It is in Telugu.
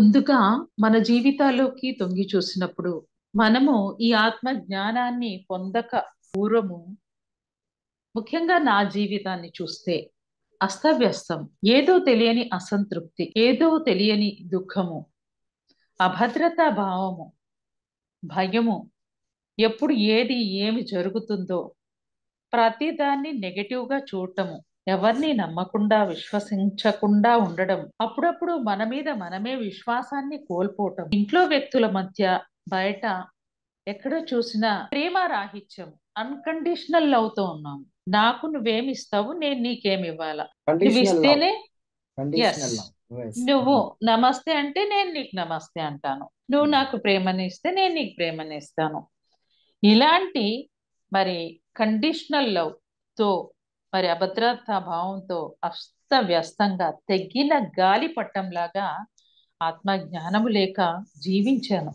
ముందుగా మన జీవితాల్లోకి తొంగి చూసినప్పుడు మనము ఈ ఆత్మ జ్ఞానాన్ని పొందక పూర్వము ముఖ్యంగా నా జీవితాన్ని చూస్తే అస్తవ్యస్తం ఏదో తెలియని అసంతృప్తి ఏదో తెలియని దుఃఖము అభద్రతా భావము భయము ఎప్పుడు ఏది ఏమి జరుగుతుందో ప్రతిదాన్ని నెగటివ్గా చూడటము ఎవరిని నమ్మకుండా విశ్వసించకుండా ఉండడం అప్పుడప్పుడు మన మీద మనమే విశ్వాసాన్ని కోల్పోవటం ఇంట్లో వ్యక్తుల మధ్య బయట ఎక్కడ చూసినా ప్రేమ రాహిత్యం అన్కండిషనల్ తో ఉన్నాం నాకు నువ్వేమిస్తావు నేను నీకేమి ఇవ్వాలా నువ్వు ఇస్తేనే mm-hmm. నువ్వు నమస్తే అంటే నేను నీకు నమస్తే అంటాను నువ్వు mm-hmm. నాకు ప్రేమని ఇస్తే నేను నీకు ప్రేమని ఇస్తాను ఇలాంటి మరి కండిషనల్ లవ్ తో మరి అభద్రతా భావంతో అస్తవ్యస్తంగా తెగిన గాలి పట్టంలాగా ఆత్మజ్ఞానము లేక జీవించాను